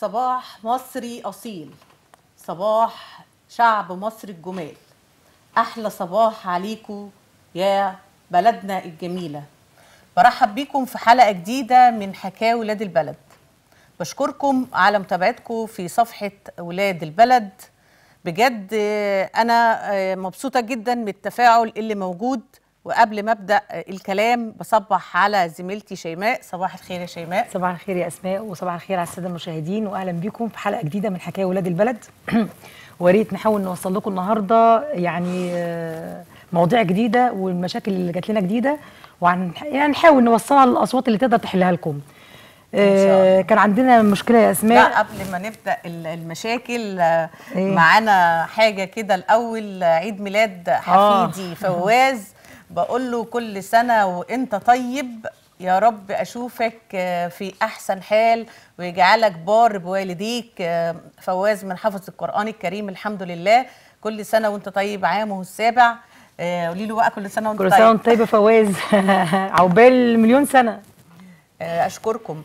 صباح مصري أصيل صباح شعب مصر الجمال أحلى صباح عليكم يا بلدنا الجميلة برحب بيكم في حلقة جديدة من حكايه ولاد البلد بشكركم على متابعتكم في صفحة ولاد البلد بجد أنا مبسوطة جدا من التفاعل اللي موجود وقبل ما ابدا الكلام بصبح على زميلتي شيماء صباح الخير يا شيماء صباح الخير يا اسماء وصباح الخير على الساده المشاهدين واهلا بيكم في حلقه جديده من حكايه ولاد البلد وريت نحاول نوصل لكم النهارده يعني آه، مواضيع جديده والمشاكل اللي جات لنا جديده وهنحاول يعني نوصلها للاصوات اللي تقدر تحلها لكم إن آه، كان عندنا مشكله يا اسماء لا قبل ما نبدا المشاكل آه، إيه؟ معانا حاجه كده الاول عيد ميلاد حفيدي آه. فواز بقول له كل سنه وانت طيب يا رب اشوفك آه، في احسن حال ويجعلك بار بوالديك آه، فواز من حفظ القران الكريم الحمد لله كل سنه وانت طيب عامه السابع آه، قولي له بقى كل سنه وانت طيب كل سنه طيب. وانت طيب فواز عقبال مليون سنه اشكركم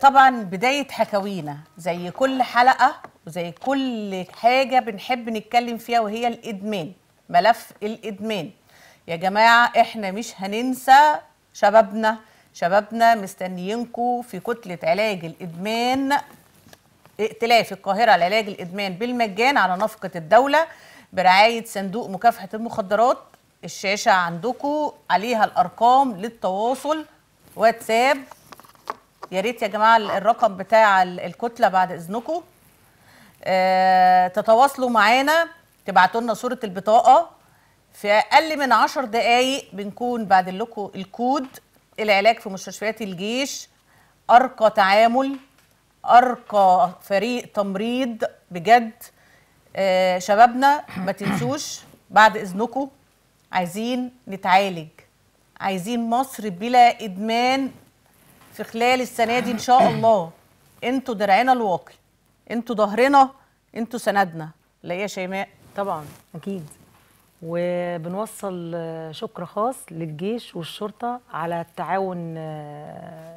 طبعا بدايه حكاوينا زي كل حلقه وزي كل حاجه بنحب نتكلم فيها وهي الادمان ملف الادمان يا جماعه احنا مش هننسى شبابنا شبابنا مستنيينكم في كتله علاج الادمان ائتلاف القاهره لعلاج الادمان بالمجان على نفقه الدوله برعايه صندوق مكافحه المخدرات الشاشه عندكم عليها الارقام للتواصل واتساب يا ريت يا جماعه الرقم بتاع الكتله بعد اذنكم آه تتواصلوا معانا تبعتوا لنا صوره البطاقه في اقل من 10 دقائق بنكون بعد لكم الكود العلاج في مستشفيات الجيش ارقى تعامل ارقى فريق تمريض بجد آه شبابنا ما تنسوش بعد اذنكم عايزين نتعالج عايزين مصر بلا ادمان في خلال السنه دي ان شاء الله انتوا درعنا الواقي انتوا ظهرنا انتوا سندنا لا يا شيماء طبعا اكيد وبنوصل شكر خاص للجيش والشرطه على التعاون آه،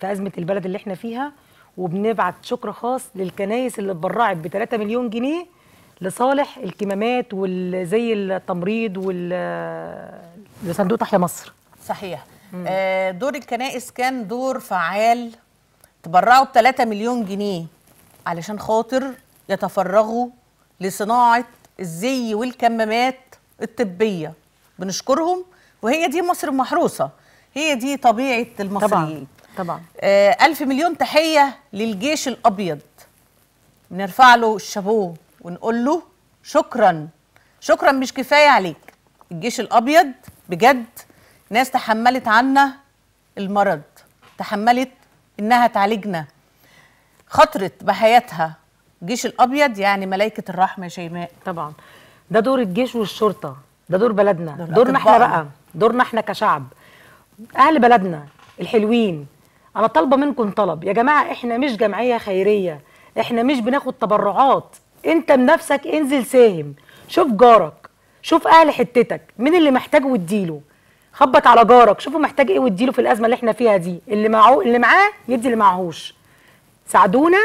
في ازمه البلد اللي احنا فيها وبنبعت شكر خاص للكنايس اللي اتبرعت ب 3 مليون جنيه لصالح الكمامات وزي التمريض وال آه، تحيا مصر صحيح آه دور الكنائس كان دور فعال تبرعوا ب 3 مليون جنيه علشان خاطر يتفرغوا لصناعه الزي والكمامات الطبيه بنشكرهم وهي دي مصر المحروسه هي دي طبيعه المصريين طبعا طبعا آه الف مليون تحيه للجيش الابيض بنرفع له الشابوه ونقول له شكرا شكرا مش كفايه عليك الجيش الابيض بجد ناس تحملت عنا المرض تحملت انها تعالجنا خطرت بحياتها الجيش الابيض يعني ملائكه الرحمه يا شيماء طبعا ده دور الجيش والشرطه ده دور بلدنا دور دورنا احنا بقى دورنا احنا كشعب اهل بلدنا الحلوين انا طالبه منكم طلب يا جماعه احنا مش جمعيه خيريه احنا مش بناخد تبرعات انت بنفسك انزل ساهم شوف جارك شوف اهل حتتك مين اللي محتاج واديله خبط على جارك شوفه محتاج ايه واديله في الازمه اللي احنا فيها دي اللي معاه اللي معاه يدي اللي معهوش ساعدونا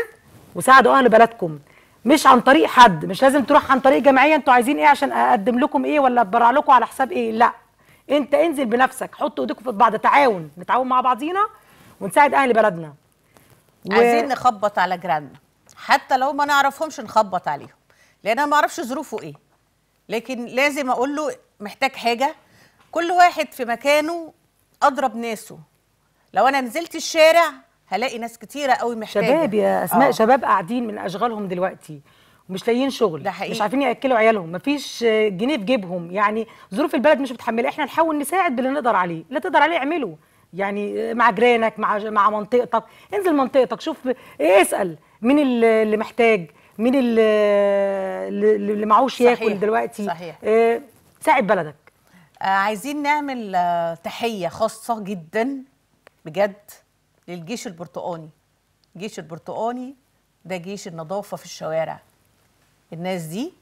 وساعدوا اهل بلدكم مش عن طريق حد مش لازم تروح عن طريق جمعيه انتوا عايزين ايه عشان اقدم لكم ايه ولا اتبرع لكم على حساب ايه لا انت انزل بنفسك حطوا ايديكم في بعض تعاون نتعاون مع بعضينا ونساعد اهل بلدنا و... عايزين نخبط على جيراننا حتى لو ما نعرفهمش نخبط عليهم لان انا ما اعرفش ظروفه ايه لكن لازم اقول له محتاج حاجه كل واحد في مكانه اضرب ناسه لو انا نزلت الشارع هلاقي ناس كتيره قوي محتاجه شباب يا آه. اسماء أوه. شباب قاعدين من اشغالهم دلوقتي ومش لاقيين شغل ده حقيقي. مش عارفين ياكلوا عيالهم مفيش جنيه في جيبهم يعني ظروف البلد مش متحمله احنا نحاول نساعد باللي نقدر عليه اللي تقدر عليه اعمله يعني مع جيرانك مع مع منطقتك انزل منطقتك شوف ايه اسال مين اللي محتاج مين اللي اللي معهوش ياكل دلوقتي صحيح. آه ساعد بلدك آه، عايزين نعمل آه، تحيه خاصه جدا بجد للجيش البرتقاني الجيش البرتقاني ده جيش النظافة في الشوارع الناس دي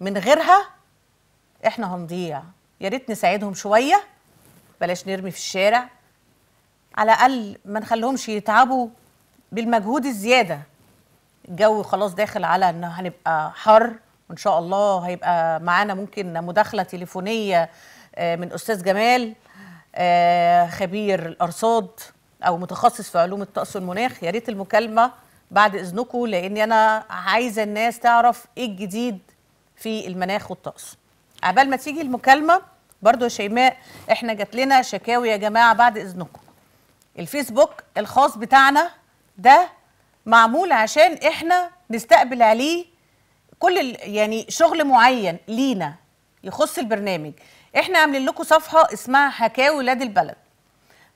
من غيرها احنا هنضيع يا ريت نساعدهم شوية بلاش نرمي في الشارع على الأقل ما نخليهمش يتعبوا بالمجهود الزيادة الجو خلاص داخل على ان هنبقى حر وان شاء الله هيبقى معانا ممكن مداخله تليفونيه آه، من استاذ جمال آه، خبير الارصاد او متخصص في علوم الطقس والمناخ يا ريت المكالمه بعد اذنكم لان انا عايزه الناس تعرف ايه الجديد في المناخ والطقس قبل ما تيجي المكالمه برضو يا شيماء احنا جات لنا شكاوي يا جماعه بعد اذنكم الفيسبوك الخاص بتاعنا ده معمول عشان احنا نستقبل عليه كل يعني شغل معين لينا يخص البرنامج احنا عاملين لكم صفحه اسمها حكاوي ولاد البلد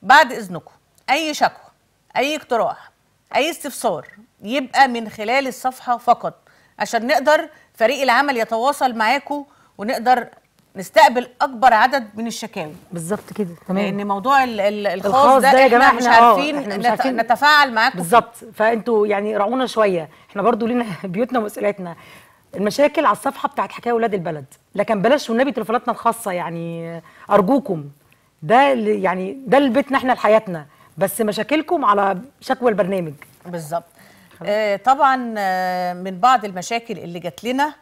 بعد اذنكم اي شكوى اي اقتراح اي استفسار يبقى من خلال الصفحه فقط عشان نقدر فريق العمل يتواصل معاكم ونقدر نستقبل اكبر عدد من الشكاوي بالظبط كده تمام لان موضوع الـ الـ الخاص, الخاص ده, يا جماعه مش آه، عارفين, احنا مش عارفين نتفاعل معاكم بالظبط فانتوا يعني راعونا شويه احنا برضو لينا بيوتنا ومسؤولياتنا المشاكل على الصفحه بتاعت حكايه ولاد البلد لكن بلاش والنبي تليفوناتنا الخاصه يعني ارجوكم ده يعني ده بيتنا احنا لحياتنا بس مشاكلكم على شكوى البرنامج بالظبط آه، طبعا آه، من بعض المشاكل اللي جات لنا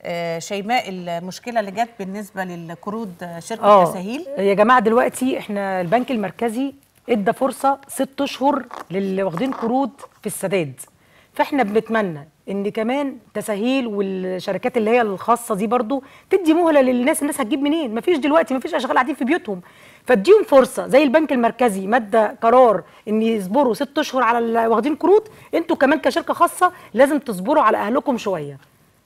آه، شيماء المشكله اللي جت بالنسبه للقروض شركه غساهيل يا جماعه دلوقتي احنا البنك المركزي ادى فرصه ست اشهر للي واخدين قروض في السداد فاحنا بنتمنى ان كمان تسهيل والشركات اللي هي الخاصه دي برضو تدي مهله للناس الناس هتجيب منين مفيش دلوقتي مفيش اشغال قاعدين في بيوتهم فاديهم فرصه زي البنك المركزي مادة قرار ان يصبروا ست اشهر على واخدين قروض انتوا كمان كشركه خاصه لازم تصبروا على اهلكم شويه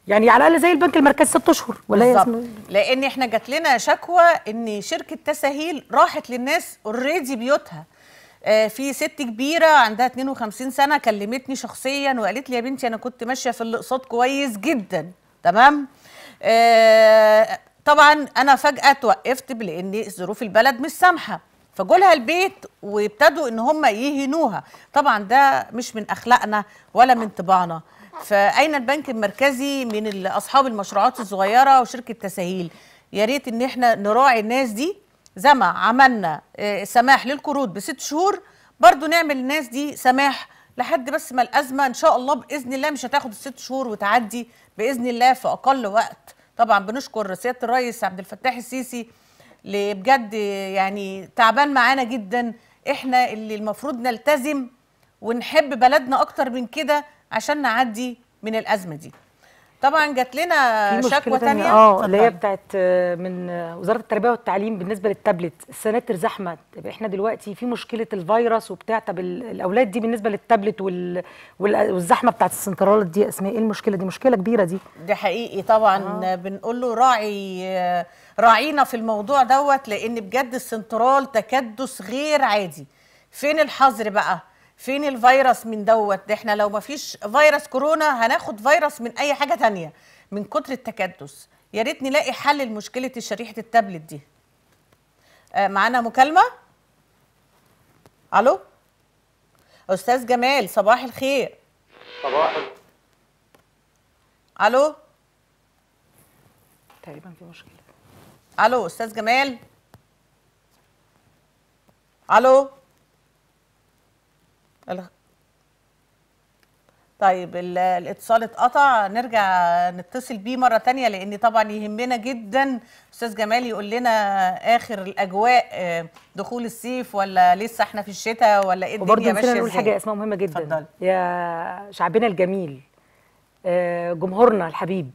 يعني على الاقل زي البنك المركزي ست اشهر ولا إيه؟ لان احنا جات لنا شكوى ان شركه تسهيل راحت للناس اوريدي بيوتها آه، في ست كبيره عندها 52 سنه كلمتني شخصيا وقالت لي يا بنتي انا كنت ماشيه في الاقساط كويس جدا تمام آه، طبعا انا فجاه توقفت لان ظروف البلد مش سامحه فجولها البيت وابتدوا ان هم يهنوها طبعا ده مش من اخلاقنا ولا من طباعنا فاين البنك المركزي من اصحاب المشروعات الصغيره وشركه تساهيل يا ريت ان احنا نراعي الناس دي زي ما عملنا آه، سماح للقروض بست شهور برضو نعمل للناس دي سماح لحد بس ما الازمه ان شاء الله باذن الله مش هتاخد الست شهور وتعدي باذن الله في اقل وقت طبعا بنشكر سياده الرئيس عبد الفتاح السيسي اللي بجد يعني تعبان معانا جدا احنا اللي المفروض نلتزم ونحب بلدنا اكتر من كده عشان نعدي من الازمه دي طبعا جات لنا شكوى ثانيه اه اللي هي بتاعت آه، من آه، وزاره التربيه والتعليم بالنسبه للتابلت السناتر زحمه احنا دلوقتي في مشكله الفيروس وبتاع طب الاولاد دي بالنسبه للتابلت وال... والزحمه بتاعت السنترالات دي اسماء ايه المشكله دي مشكله كبيره دي ده حقيقي طبعا آه. بنقول له راعي آه، راعينا في الموضوع دوت لان بجد السنترال تكدس غير عادي فين الحظر بقى فين الفيروس من دوت احنا لو ما فيش فيروس كورونا هناخد فيروس من اي حاجه تانية من كتر التكدس يا ريت نلاقي حل لمشكله شريحه التابلت دي آه، معانا مكالمه الو استاذ جمال صباح الخير صباح الو تقريبا في مشكله الو استاذ جمال الو طيب الاتصال اتقطع نرجع نتصل بيه مره تانية لان طبعا يهمنا جدا استاذ جمال يقول لنا اخر الاجواء آه، دخول الصيف ولا لسه احنا في الشتاء ولا ايه الدنيا ماشيه ازاي نقول حاجه اسمها مهمه جدا فضل. يا شعبنا الجميل آه، جمهورنا الحبيب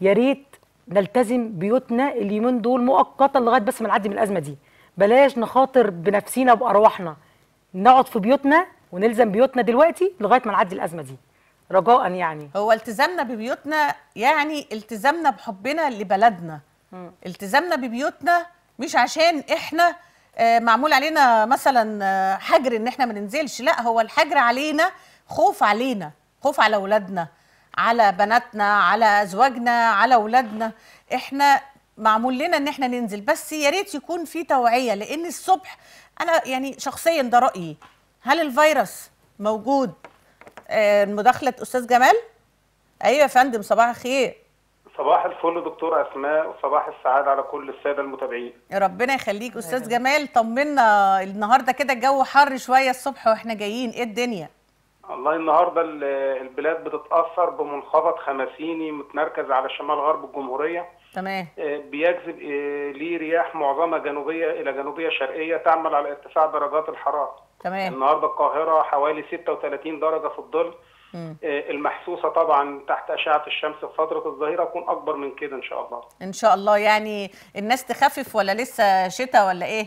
يا ريت نلتزم بيوتنا اليومين دول مؤقتا لغايه بس ما نعدي من الازمه دي بلاش نخاطر بنفسينا وبارواحنا نقعد في بيوتنا ونلزم بيوتنا دلوقتي لغايه ما نعدي الازمه دي رجاء يعني هو التزامنا ببيوتنا يعني التزامنا بحبنا لبلدنا م. التزامنا ببيوتنا مش عشان احنا آه، معمول علينا مثلا آه، حجر ان احنا ما ننزلش لا هو الحجر علينا خوف علينا خوف على اولادنا على بناتنا على ازواجنا على اولادنا احنا معمول لنا ان احنا ننزل بس يا ريت يكون في توعيه لان الصبح انا يعني شخصيا ده رايي هل الفيروس موجود آه، مداخله استاذ جمال ايوه يا فندم صباح الخير صباح الفل دكتور اسماء وصباح السعاده على كل الساده المتابعين ربنا يخليك استاذ جمال طمنا النهارده كده الجو حر شويه الصبح واحنا جايين ايه الدنيا والله النهارده البلاد بتتاثر بمنخفض خمسيني متمركز على شمال غرب الجمهوريه تمام آه، بيجذب آه، ليه رياح معظمها جنوبيه الى جنوبيه شرقيه تعمل على ارتفاع درجات الحراره تمام النهارده القاهره حوالي 36 درجه في الظل آه، المحسوسه طبعا تحت اشعه الشمس في فتره الظهيره تكون اكبر من كده ان شاء الله ان شاء الله يعني الناس تخفف ولا لسه شتاء ولا ايه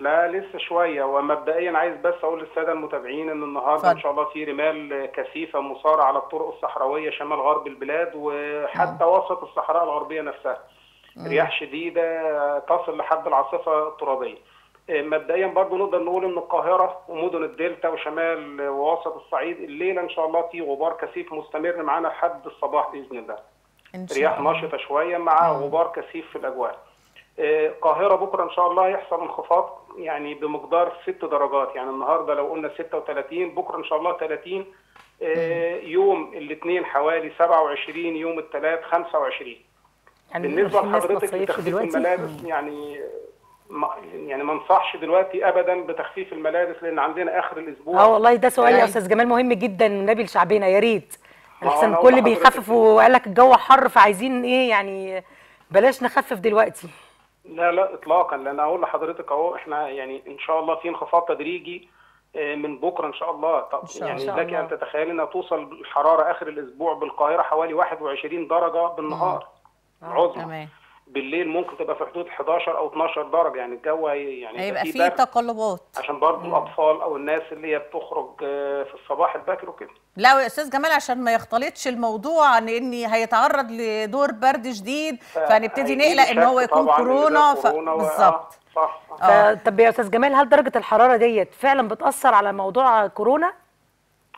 لا لسه شويه ومبدئيا عايز بس اقول للساده المتابعين ان النهارده فضل. ان شاء الله في رمال كثيفه مصارعه على الطرق الصحراويه شمال غرب البلاد وحتى أوه. وسط الصحراء الغربيه نفسها مم. رياح شديده تصل لحد العاصفه الترابيه آه، مبدئيا برضو نقدر نقول ان القاهره ومدن الدلتا وشمال ووسط الصعيد الليله ان شاء الله في غبار كثيف مستمر معانا لحد الصباح باذن الله. رياح نشطه شويه مع آه. غبار كثيف في الاجواء. آه، القاهره بكره ان شاء الله يحصل انخفاض يعني بمقدار 6 درجات يعني النهارده لو قلنا 36 بكره ان شاء الله 30 يوم الاثنين حوالي 27 يوم الثلاث 25 يعني بالنسبه لحضرتك لتخفيف الملابس يعني يعني ما انصحش دلوقتي ابدا بتخفيف الملابس لان عندنا اخر الاسبوع اه والله ده سؤال يا يعني استاذ جمال مهم جدا نبي لشعبنا يا ريت احسن كل بيخفف وقال لك الجو حر فعايزين ايه يعني بلاش نخفف دلوقتي لا لا اطلاقا لان اقول لحضرتك اهو احنا يعني ان شاء الله في انخفاض تدريجي آه، من بكره ان شاء الله طب شاء يعني لك ان تتخيل انها توصل الحراره اخر الاسبوع بالقاهره حوالي 21 درجه بالنهار آه، تمام بالليل ممكن تبقى في حدود 11 او 12 درجه يعني الجو يعني هيبقى فيه تقلبات عشان برضه الاطفال او الناس اللي هي بتخرج آه، في الصباح الباكر وكده لا يا استاذ جمال عشان ما يختلطش الموضوع عن اني هيتعرض لدور برد شديد فهنبتدي نقلق ان هو يكون كورونا, آه، بالظبط صح, صح. آه، طب يا استاذ جمال هل درجه الحراره ديت فعلا بتاثر على موضوع كورونا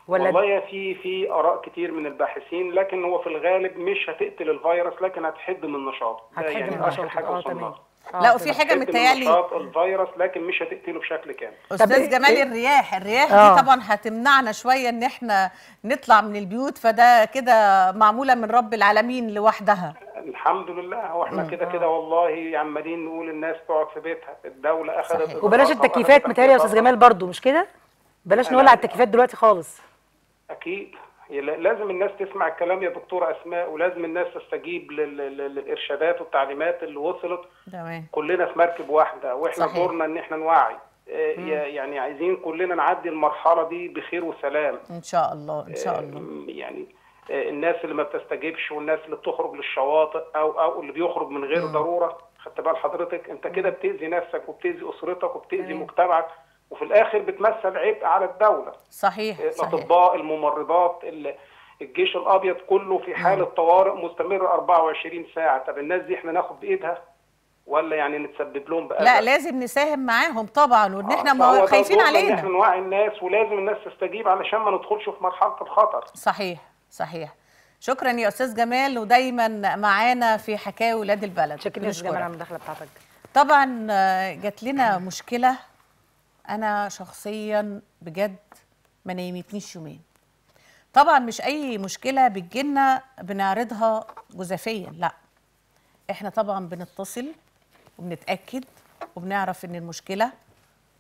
ولا والله في في اراء كتير من الباحثين لكن هو في الغالب مش هتقتل الفيروس لكن هتحد من نشاطه هتحد يعني من نشاطه حاجه آه، تمام لا وفي حاجه متهيألي نشاط الفيروس لكن مش هتقتله بشكل كامل استاذ إيه- جمال إيه؟ الرياح الرياح آه. دي طبعا هتمنعنا شويه ان احنا نطلع من البيوت فده كده معموله من رب العالمين لوحدها الحمد لله هو احنا كده كده آه. والله عمالين نقول الناس تقعد في بيتها الدوله اخذت وبلاش التكييفات متهيألي يا استاذ جمال برضو مش كده بلاش نولع التكييفات دلوقتي خالص اكيد لازم الناس تسمع الكلام يا دكتور اسماء ولازم الناس تستجيب للارشادات والتعليمات اللي وصلت تمام كلنا في مركب واحده واحنا صحيح. دورنا ان احنا نوعي آه، مم. يعني عايزين كلنا نعدي المرحله دي بخير وسلام ان شاء الله ان شاء آه، الله يعني آه، الناس اللي ما بتستجيبش والناس اللي بتخرج للشواطئ او او اللي بيخرج من غير مم. ضروره خدت بال حضرتك انت كده بتاذي نفسك وبتاذي اسرتك وبتاذي مجتمعك وفي الاخر بتمثل عبء على الدوله صحيح إيه، الاطباء الممرضات الجيش الابيض كله في حاله طوارئ مستمره 24 ساعه طب الناس دي احنا ناخد بايدها ولا يعني نتسبب لهم بقى لا لازم نساهم معاهم طبعا وان آه، احنا آه خايفين علينا احنا نوعي الناس ولازم الناس تستجيب علشان ما ندخلش في مرحله الخطر صحيح صحيح شكرا يا استاذ جمال ودايما معانا في حكايه ولاد البلد شكرا يا استاذ جمال على المداخله بتاعتك طبعا آه، جات لنا مشكله انا شخصيا بجد ما نيمتنيش يومين طبعا مش اي مشكله بتجينا بنعرضها جزافيا لا احنا طبعا بنتصل وبنتاكد وبنعرف ان المشكله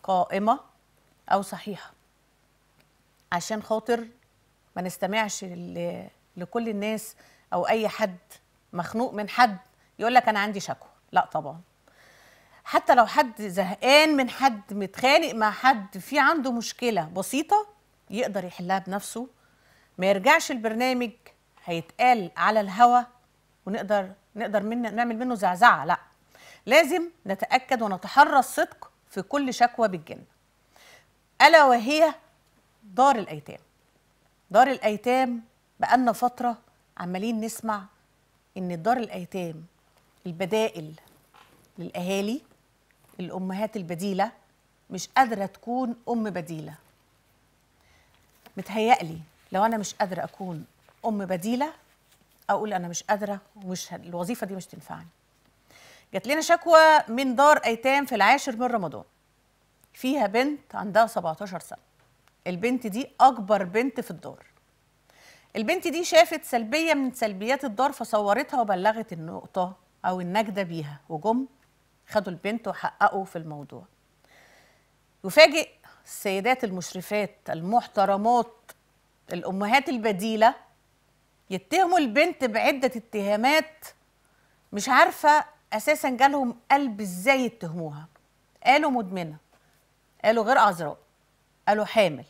قائمه او صحيحه عشان خاطر ما نستمعش لكل الناس او اي حد مخنوق من حد يقول لك انا عندي شكوى لا طبعا حتى لو حد زهقان من حد متخانق مع حد في عنده مشكله بسيطه يقدر يحلها بنفسه ما يرجعش البرنامج هيتقال على الهوا ونقدر نقدر من نعمل منه زعزعه لا لازم نتاكد ونتحرى الصدق في كل شكوى بالجن الا وهي دار الايتام دار الايتام بقالنا فتره عمالين نسمع ان دار الايتام البدائل للاهالي الامهات البديله مش قادره تكون ام بديله متهيألي لو انا مش قادره اكون ام بديله اقول انا مش قادره ومش الوظيفه دي مش تنفعني جات لنا شكوى من دار ايتام في العاشر من رمضان فيها بنت عندها 17 سنه البنت دي اكبر بنت في الدار البنت دي شافت سلبيه من سلبيات الدار فصورتها وبلغت النقطه او النجده بيها وجم خدوا البنت وحققوا في الموضوع يفاجئ السيدات المشرفات المحترمات الأمهات البديلة يتهموا البنت بعدة اتهامات مش عارفة أساسا جالهم قلب إزاي يتهموها قالوا مدمنة قالوا غير عذراء قالوا حامل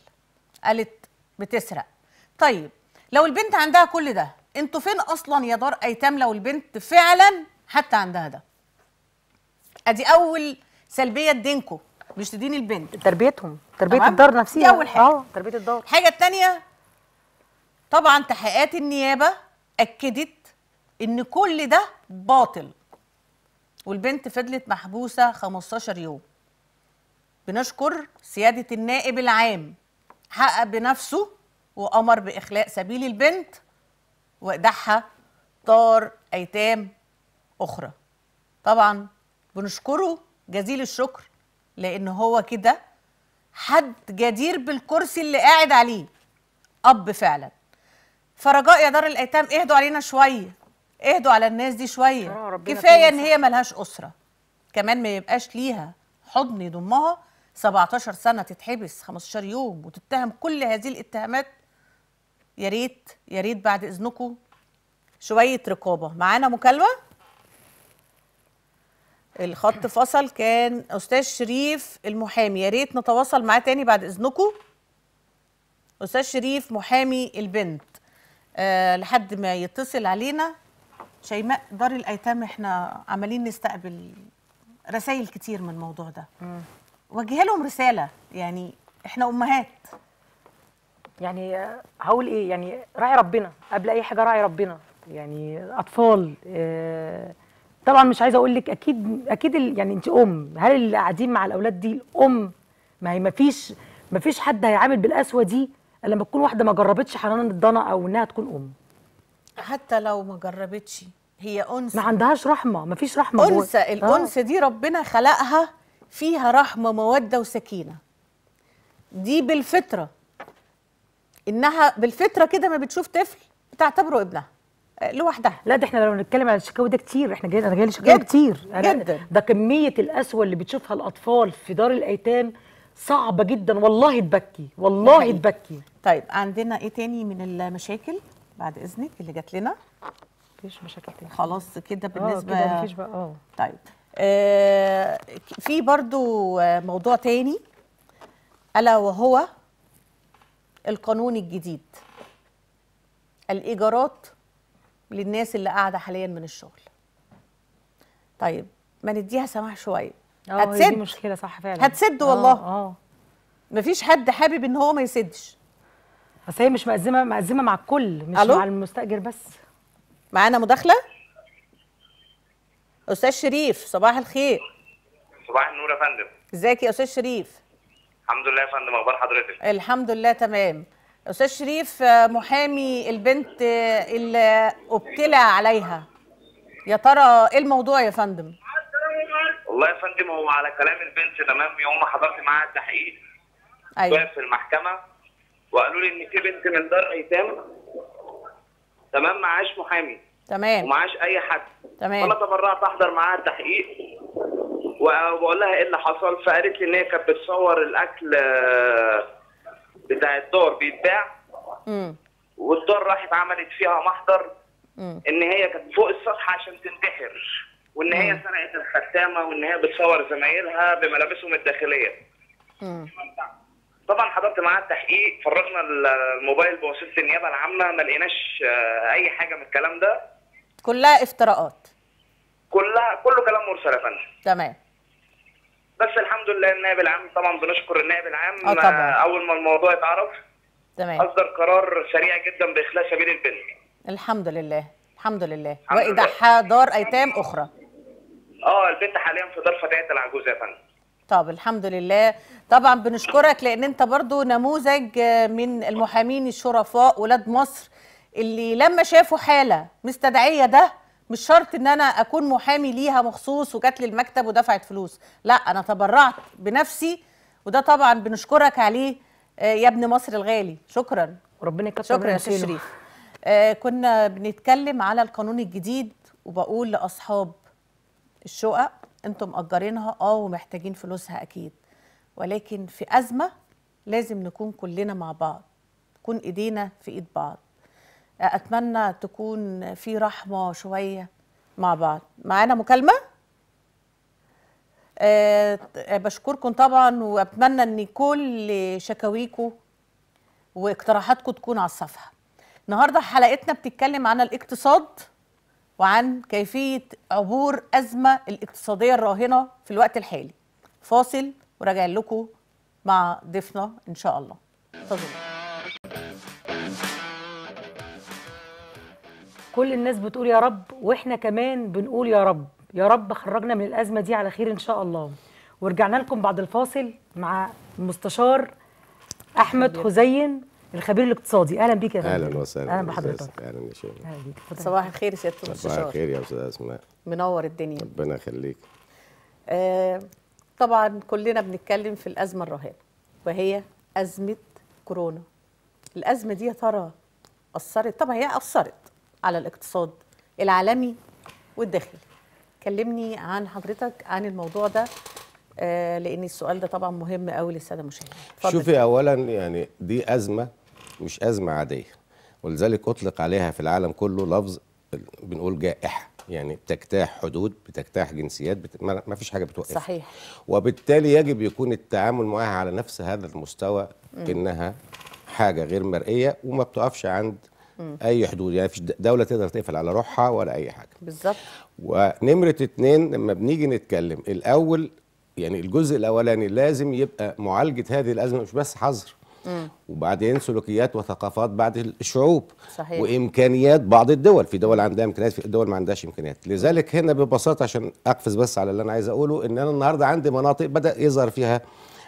قالت بتسرق طيب لو البنت عندها كل ده انتوا فين اصلا يا دار ايتام لو البنت فعلا حتى عندها ده ادي اول سلبيه تدينكم مش تدين البنت تربيتهم تربيه الدار نفسها دي اول حاجه اه تربيه الدار الحاجه الثانيه طبعا تحقيقات النيابه اكدت ان كل ده باطل والبنت فضلت محبوسه 15 يوم بنشكر سياده النائب العام حقق بنفسه وامر باخلاء سبيل البنت وايداعها دار ايتام اخرى طبعا بنشكره جزيل الشكر لان هو كده حد جدير بالكرسي اللي قاعد عليه اب فعلا فرجاء يا دار الايتام اهدوا علينا شويه اهدوا على الناس دي شويه آه، كفايه ان هي ملهاش اسره كمان ما يبقاش ليها حضن يضمها 17 سنه تتحبس 15 يوم وتتهم كل هذه الاتهامات يا ريت يا ريت بعد اذنكم شويه رقابه معانا مكالمه الخط فصل كان استاذ شريف المحامي يا ريت نتواصل معاه تاني بعد اذنكم استاذ شريف محامي البنت أه لحد ما يتصل علينا شيماء دار الايتام احنا عمالين نستقبل رسائل كتير من الموضوع ده وجه لهم رساله يعني احنا امهات يعني هقول ايه يعني راعي ربنا قبل اي حاجه راعي ربنا يعني اطفال آه طبعا مش عايزه اقول لك اكيد اكيد يعني انت ام هل اللي قاعدين مع الاولاد دي الام ما هي ما فيش ما فيش حد هيعامل بالقسوه دي الا لما تكون واحده ما جربتش حنان الضنا او انها تكون ام حتى لو ما جربتش هي انثى ما عندهاش رحمه ما فيش رحمه انثى الانثى آه. دي ربنا خلقها فيها رحمه موده وسكينه دي بالفطره انها بالفطره كده ما بتشوف طفل بتعتبره ابنها لوحدها لا ده احنا لو نتكلم على الشكاوي ده كتير احنا جايين انا جاي لي شكاوي كتير جدا ده كميه القسوه اللي بتشوفها الاطفال في دار الايتام صعبه جدا والله تبكي والله تبكي طيب عندنا ايه تاني من المشاكل بعد اذنك اللي جات لنا مفيش مشاكل تاني خلاص كده آه، بالنسبه اه مفيش بقى اه طيب آه في برضو آه، موضوع تاني الا وهو القانون الجديد الايجارات للناس اللي قاعده حاليا من الشغل طيب ما نديها سماح شويه آه، هتسد دي مشكله صح فعلا هتسد آه، والله اه مفيش حد حابب ان هو ما يسدش بس هي مش مأزمه مأزمه مع الكل مش ألو؟ مع المستاجر بس معانا مداخله استاذ شريف صباح الخير صباح النور يا فندم ازيك يا استاذ شريف الحمد لله يا فندم اخبار حضرتك الحمد لله تمام استاذ شريف محامي البنت اللي ابتلى عليها يا ترى ايه الموضوع يا فندم والله يا فندم هو على كلام البنت تمام يوم حضرت معاها التحقيق ايوه في المحكمه وقالوا لي ان في بنت من دار ايتام تمام معاش محامي تمام ومعاش اي حد تمام فانا تبرعت احضر معاها التحقيق وبقول لها ايه اللي حصل فقالت لي ان هي كانت بتصور الاكل آه، بتاع الدور بيتباع والدار راحت عملت فيها محضر مم. ان هي كانت فوق السطح عشان تنتحر وان مم. هي سرقت الختامه وان هي بتصور زمايلها بملابسهم الداخليه مم. طبعا حضرت معاها التحقيق فرجنا الموبايل بواسطه النيابه العامه ما لقيناش آه، اي حاجه من الكلام ده كلها افتراءات كلها كله كلام مرسل يا فندم تمام بس الحمد لله النائب العام طبعا بنشكر النائب العام أو آه، اول ما الموضوع اتعرف تمام اصدر قرار سريع جدا باخلاء سبيل البنت الحمد لله الحمد لله وايداعها دار ايتام اخرى اه البنت حاليا في دار فتيات العجوز يا فندم طب الحمد لله طبعا بنشكرك لان انت برضو نموذج آه، من المحامين الشرفاء ولاد مصر اللي لما شافوا حاله مستدعيه ده مش شرط ان انا اكون محامي ليها مخصوص وجات لي المكتب ودفعت فلوس لا انا تبرعت بنفسي وده طبعا بنشكرك عليه آه، يا ابن مصر الغالي شكرا ربنا يكتر شكرا يا شريف آه كنا بنتكلم على القانون الجديد وبقول لاصحاب الشقق انتم مأجرينها اه ومحتاجين فلوسها اكيد ولكن في ازمه لازم نكون كلنا مع بعض تكون ايدينا في ايد بعض اتمنى تكون في رحمه شويه مع بعض معانا مكالمه أه بشكركم طبعا واتمنى ان كل شكاويكم واقتراحاتكم تكون على الصفحه النهارده حلقتنا بتتكلم عن الاقتصاد وعن كيفيه عبور ازمه الاقتصاديه الراهنه في الوقت الحالي فاصل وراجع لكم مع ضيفنا ان شاء الله تفضلوا كل الناس بتقول يا رب واحنا كمان بنقول يا رب يا رب خرجنا من الازمه دي على خير ان شاء الله ورجعنا لكم بعد الفاصل مع المستشار احمد خزين الخبير الاقتصادي اهلا بيك يا فندم اهلا وسهلا اهلا بحضرتك اهلا يا شيخ اهلا بيك صباح الخير يا سياده المستشار صباح الخير يا استاذه اسماء منور الدنيا ربنا يخليك آه طبعا كلنا بنتكلم في الازمه الرهيبه وهي ازمه كورونا الازمه دي يا ترى اثرت طبعا هي اثرت على الاقتصاد العالمي والداخلي كلمني عن حضرتك عن الموضوع ده آه لان السؤال ده طبعا مهم قوي للساده المشاهدين شوفي اولا يعني دي ازمه مش ازمه عاديه ولذلك اطلق عليها في العالم كله لفظ بنقول جائحه يعني بتجتاح حدود بتجتاح جنسيات بت... ما فيش حاجه بتوقفها صحيح وبالتالي يجب يكون التعامل معها على نفس هذا المستوى م. انها حاجه غير مرئيه وما بتقفش عند اي حدود يعني مفيش دوله تقدر تقفل على روحها ولا اي حاجه بالظبط ونمره اتنين لما بنيجي نتكلم الاول يعني الجزء الاولاني لازم يبقى معالجه هذه الازمه مش بس حظر وبعدين سلوكيات وثقافات بعض الشعوب صحيح. وامكانيات بعض الدول في دول عندها امكانيات في دول ما عندهاش امكانيات لذلك هنا ببساطه عشان اقفز بس على اللي انا عايز اقوله ان انا النهارده عندي مناطق بدا يظهر فيها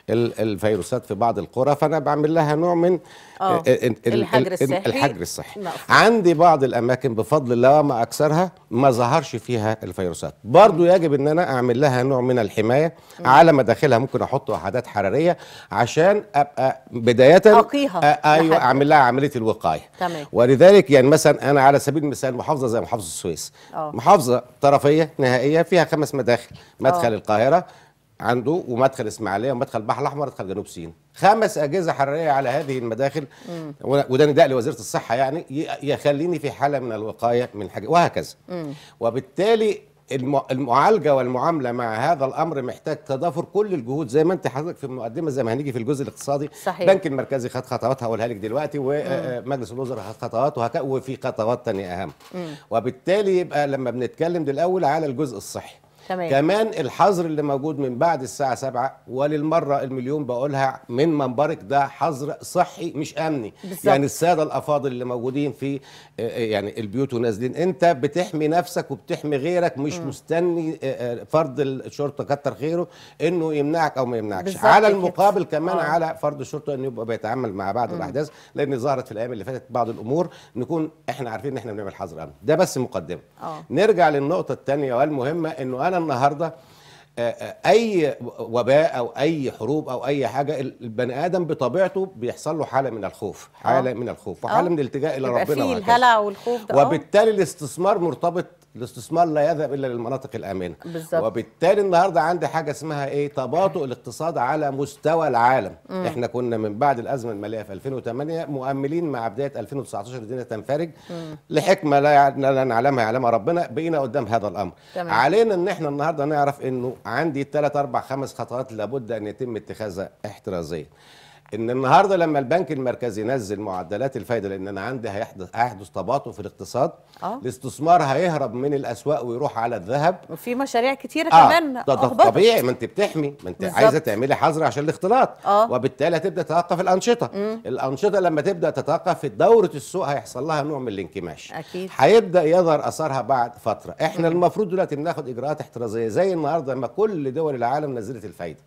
الفيروسات في بعض القرى فانا بعمل لها نوع من آه، آه، الحجر الصحي الحجر الصحي نعم. عندي بعض الاماكن بفضل الله ما اكثرها ما ظهرش فيها الفيروسات برضو يجب ان انا اعمل لها نوع من الحمايه م. على مداخلها ممكن احط وحدات حراريه عشان ابقى بدايه اقيها ايوه اعمل لها عمليه الوقايه تمام ولذلك يعني مثلا انا على سبيل المثال محافظه زي محافظه السويس أوه. محافظه طرفيه نهائيه فيها خمس مداخل مدخل أوه. القاهره عنده ومدخل اسماعيليه ومدخل البحر الاحمر ومدخل جنوب سين خمس اجهزه حراريه على هذه المداخل وده نداء لوزيره الصحه يعني يخليني في حاله من الوقايه من حاجه وهكذا مم. وبالتالي المعالجه والمعامله مع هذا الامر محتاج تضافر كل الجهود زي ما انت حضرتك في المقدمه زي ما هنيجي في الجزء الاقتصادي صحيح. البنك المركزي خد خطوات هقولها لك دلوقتي ومجلس آه، آه، الوزراء خد خطوات وفي خطوات ثانيه اهم مم. وبالتالي يبقى لما بنتكلم الاول على الجزء الصحي تمام. كمان الحظر اللي موجود من بعد الساعه 7 وللمره المليون بقولها من منبرك ده حظر صحي مش امني بالزبط. يعني الساده الافاضل اللي موجودين في آه، آه، يعني البيوت ونازلين انت بتحمي نفسك وبتحمي غيرك مش م. مستني آه، فرد الشرطه كتر خيره انه يمنعك او ما يمنعكش على المقابل كده. كمان آه. على فرد الشرطه انه يبقى بيتعامل مع بعض م. الاحداث لان ظهرت في الايام اللي فاتت بعض الامور نكون احنا عارفين ان احنا بنعمل حظر امني ده بس مقدمه آه. نرجع للنقطه الثانيه والمهمه انه انا معانا النهارده اي وباء او اي حروب او اي حاجه البني ادم بطبيعته بيحصل له حاله من الخوف آه. حاله أوه. من الخوف وحاله أوه. من الالتجاء الى ربنا الهلع والخوف ده آه. وبالتالي الاستثمار مرتبط الاستثمار لا يذهب الا للمناطق الامنه بالزبط. وبالتالي النهارده عندي حاجه اسمها ايه تباطؤ الاقتصاد على مستوى العالم مم. احنا كنا من بعد الازمه الماليه في 2008 مؤملين مع بدايه 2019 الدنيا تنفرج لحكمه لا لا نعلمها يعلمها ربنا بقينا قدام هذا الامر تمام. علينا ان احنا النهارده نعرف انه عندي 3 4 5 خطوات لابد ان يتم اتخاذها احترازيا ان النهارده لما البنك المركزي ينزل معدلات الفايده لان انا عندي هيحدث هيحدث تباطؤ في الاقتصاد آه. الاستثمار هيهرب من الاسواق ويروح على الذهب وفي مشاريع كتيره آه. كمان ده, ده طبيعي ما انت بتحمي ما انت بالزبط. عايزه تعملي حظر عشان الاختلاط آه. وبالتالي هتبدا تتوقف الانشطه مم. الانشطه لما تبدا تتوقف دوره السوق هيحصل لها نوع من الانكماش اكيد هيبدا يظهر اثرها بعد فتره احنا المفروض دلوقتي بناخد اجراءات احترازيه زي النهارده لما كل دول العالم نزلت الفايده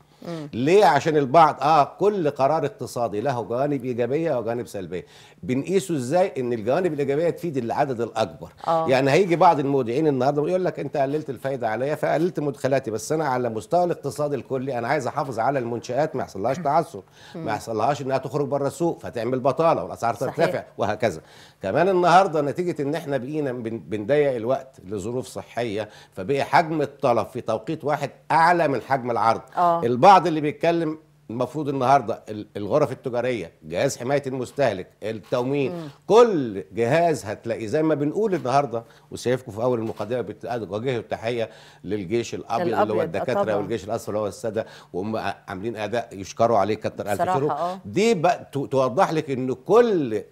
ليه عشان البعض اه كل قرار اقتصادي له جوانب ايجابيه وجوانب سلبيه بنقيسه ازاي ان الجوانب الايجابيه تفيد العدد الاكبر آه. يعني هيجي بعض المودعين النهارده يقول لك انت قللت الفايده عليا فقللت مدخلاتي بس انا على مستوى الاقتصاد الكلي انا عايز احافظ على المنشات ما يحصلهاش تعثر ما يحصلهاش انها تخرج بره السوق فتعمل بطاله والاسعار ترتفع وهكذا كمان النهارده نتيجه ان احنا بقينا بنضيق الوقت لظروف صحيه فبقي حجم الطلب في توقيت واحد اعلى من حجم العرض آه. البعض اللي بيتكلم المفروض النهارده الغرف التجاريه جهاز حمايه المستهلك التموين مم. كل جهاز هتلاقي زي ما بنقول النهارده وشايفكم في اول المقدمه بتوجهوا التحيه للجيش الابيض اللي هو آه الدكاتره والجيش الاسود اللي هو الساده وهم عاملين اداء يشكروا عليه كتر الف آه. دي دي توضح لك ان كل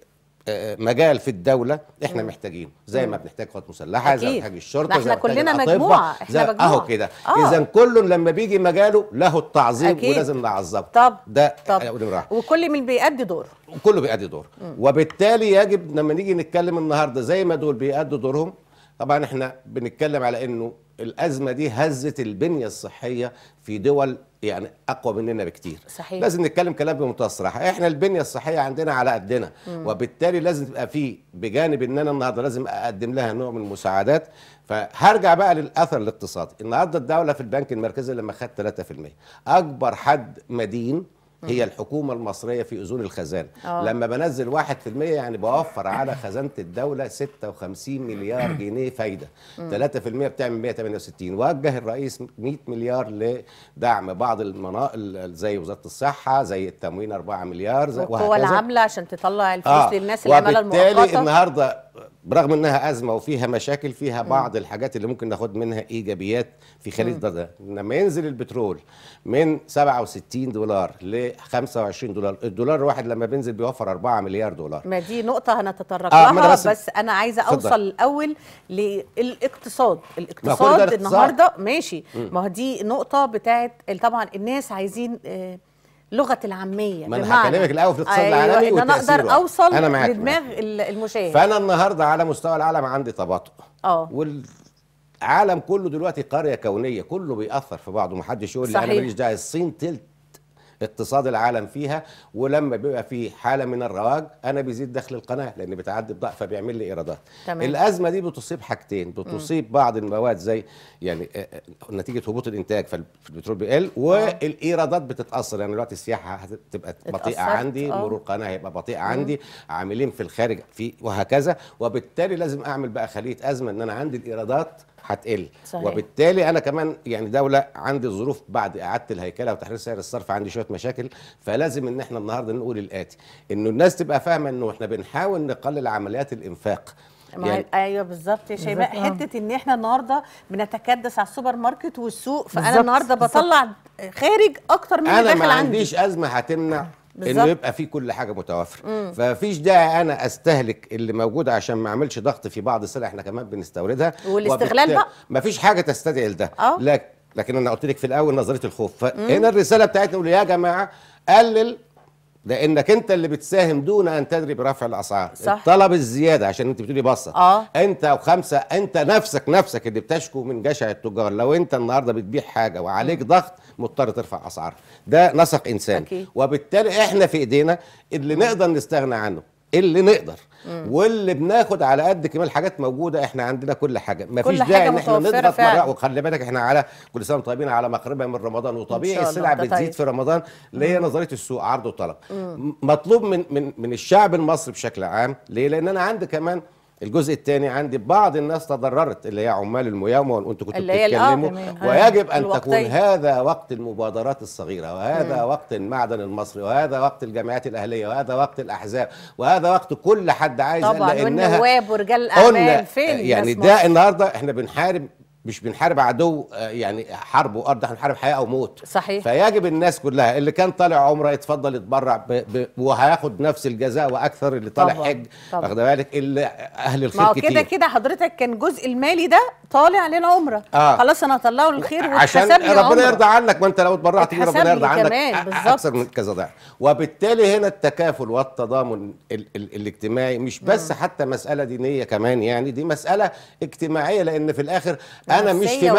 مجال في الدوله احنا محتاجينه زي ما بنحتاج قوات مسلحه أكيد. زي ما بنحتاج الشرطه احنا كلنا مجموعه احنا مجموعه اهو كده آه. اذا كل لما بيجي مجاله له التعظيم أكيد. ولازم نعظمه طب ده طب. وكل من بيأدي دوره كله بيأدي دوره وبالتالي يجب لما نيجي نتكلم النهارده زي ما دول بيأدوا دورهم طبعا احنا بنتكلم على انه الازمه دي هزت البنيه الصحيه في دول يعني اقوى مننا بكتير صحيح. لازم نتكلم كلام بمنتهى الصراحه احنا البنيه الصحيه عندنا على قدنا وبالتالي لازم تبقى في بجانب ان انا النهارده لازم اقدم لها نوع من المساعدات فهرجع بقى للاثر الاقتصادي النهارده الدوله في البنك المركزي لما خد 3% اكبر حد مدين هي الحكومه المصريه في اذون الخزانه أوه. لما بنزل 1% يعني بوفر على خزانه الدوله 56 مليار جنيه فايده 3% بتعمل 168 وجه الرئيس 100 مليار لدعم بعض المناطق زي وزاره الصحه زي التموين 4 مليار وهكذا القوى العامله عشان تطلع الفلوس آه. للناس اللي عماله المؤقته وبالتالي النهارده برغم انها ازمه وفيها مشاكل فيها بعض الحاجات اللي ممكن ناخد منها ايجابيات في خليج ده لما ينزل البترول من 67 دولار ل 25 دولار الدولار الواحد لما بينزل بيوفر 4 مليار دولار ما دي نقطه هنتطرق آه لها بس, بس انا عايزه اوصل فضل. الاول للاقتصاد الاقتصاد النهارده ماشي ما دي نقطه بتاعت طبعا الناس عايزين آه لغه العاميه ما انا هكلمك الاول في الاقتصاد أيوة العالمي ان انا اقدر اوصل أنا معاك لدماغ المشاهد فانا النهارده على مستوى العالم عندي تباطؤ اه والعالم كله دلوقتي قريه كونيه كله بيأثر في بعضه محدش يقول لي انا ماليش داعي الصين تلت اقتصاد العالم فيها ولما بيبقى في حاله من الرواج انا بيزيد دخل القناه لان بتعدي الضعف فبيعمل لي ايرادات تمام. الازمه دي بتصيب حاجتين بتصيب م. بعض المواد زي يعني آه، آه، نتيجه هبوط الانتاج فالبترول بيقل والايرادات بتتاثر يعني دلوقتي السياحه هتبقى بطيئه عندي أوه. مرور القناه هيبقى بطيء عندي عاملين في الخارج في وهكذا وبالتالي لازم اعمل بقى خليه ازمه ان انا عندي الايرادات هتقل صحيح. وبالتالي انا كمان يعني دوله عندي ظروف بعد اعاده الهيكله وتحرير سعر الصرف عندي شويه مشاكل فلازم ان احنا النهارده نقول الاتي انه الناس تبقى فاهمه انه احنا بنحاول نقلل عمليات الانفاق يعني ايوه بالظبط يا شيماء حته ان احنا النهارده بنتكدس على السوبر ماركت والسوق فانا النهارده بطلع خارج اكتر من اللي داخل عندي انا ما عنديش ازمه هتمنع بالزبط. انه يبقى فيه كل حاجه متوافره ففيش داعي انا استهلك اللي موجود عشان ما اعملش ضغط في بعض السلع احنا كمان بنستوردها والاستغلال بقى مفيش حاجه تستدعي ده آه. لكن لكن انا قلت لك في الاول نظريه الخوف فهنا الرساله بتاعتنا نقول يا جماعه قلل لانك انت اللي بتساهم دون ان تدري برفع الاسعار صح. الطلب الزياده عشان انت بتقولي بصه آه. انت وخمسه انت نفسك نفسك اللي بتشكو من جشع التجار لو انت النهارده بتبيع حاجه وعليك ضغط مضطر ترفع اسعار ده نسق انسان أكي. وبالتالي احنا في ايدينا اللي نقدر نستغنى عنه اللي نقدر مم. واللي بناخد على قد كمال حاجات موجوده احنا عندنا كل حاجه مفيش داعي ان احنا نضغط مره وخلي بالك احنا على كل سنه طيبين على مقربه من رمضان وطبيعي السلع بتزيد طيب. في رمضان اللي هي نظريه السوق عرض وطلب مطلوب من من من الشعب المصري بشكل عام ليه لان انا عندي كمان الجزء الثاني عندي بعض الناس تضررت اللي هي عمال المياه وانتوا كنتوا بتتكلموا يعني، ويجب ان الوقتين. تكون هذا وقت المبادرات الصغيره وهذا مم. وقت المعدن المصري وهذا وقت الجمعيات الاهليه وهذا وقت الاحزاب وهذا وقت كل حد عايز طبعا والنواب ورجال الاعمال فين يعني ده النهارده احنا بنحارب مش بنحارب عدو آه، يعني حرب وارض احنا بنحارب حياه او موت صحيح فيجب الناس كلها اللي كان طالع عمره يتفضل يتبرع ب... ب... وهياخد نفس الجزاء واكثر اللي طالع حج واخد بالك اللي اهل الخير ما هو كده كده حضرتك كان الجزء المالي ده طالع للعمره آه. خلاص انا هطلعه للخير عشان ربنا يرضى عنك ما انت لو اتبرعت بيه ربنا يرضى عنك اكثر من كذا ضعف وبالتالي هنا التكافل والتضامن ال... ال... الاجتماعي مش بس م. حتى مساله دينيه كمان يعني دي مساله اجتماعيه لان في الاخر انا مش في مأمن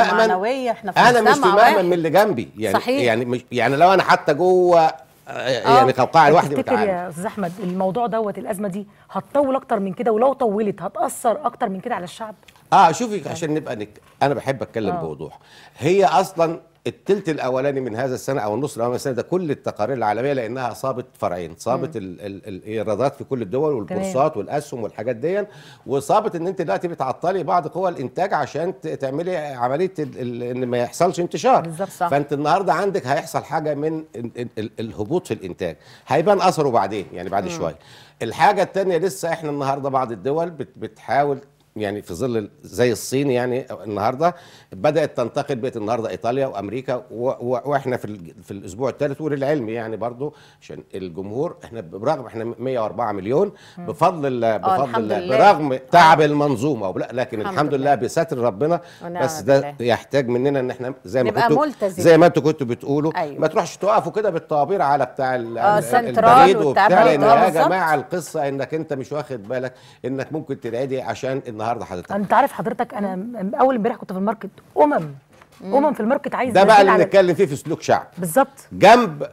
انا مش في مأمن من اللي جنبي يعني صحيح. يعني مش يعني لو انا حتى جوه آه، يعني قوقعه آه، لوحدي تفتكر يا استاذ احمد الموضوع دوت الازمه دي هتطول اكتر من كده ولو طولت هتاثر اكتر من كده على الشعب اه شوفي عشان نبقى نك... انا بحب اتكلم آه. بوضوح هي اصلا الثلث الاولاني من هذا السنه او النص الاولاني من السنه ده كل التقارير العالميه لانها صابت فرعين صابت الايرادات في كل الدول والبورصات والاسهم والحاجات دي وصابت ان انت دلوقتي بتعطلي بعض قوى الانتاج عشان تعملي عمليه ان ما يحصلش انتشار بالظبط صح فانت النهارده عندك هيحصل حاجه من الهبوط في الانتاج هيبان اثره بعدين يعني بعد شويه الحاجه الثانيه لسه احنا النهارده بعض الدول بتحاول يعني في ظل زي الصين يعني النهارده بدات تنتقد بقت النهارده ايطاليا وامريكا واحنا في في الاسبوع الثالث وللعلم يعني برضو عشان الجمهور احنا برغم احنا 104 مليون بفضل آه بفضل الله برغم آه. تعب المنظومه لا لكن الحمد, لله, بستر ربنا بس ده يحتاج مننا ان احنا زي ما كنتوا زي ما انتوا كنتوا بتقولوا أيوة. ما تروحش تقفوا كده بالطوابير على بتاع آه البريد وبتاع لان يا جماعه القصه انك انت مش واخد بالك انك ممكن تنعدي عشان النهارده النهارده حضرتك انت عارف حضرتك انا اول امبارح كنت في الماركت امم امم في الماركت عايز ده بقى اللي نتكلم فيه في سلوك شعب بالظبط جنب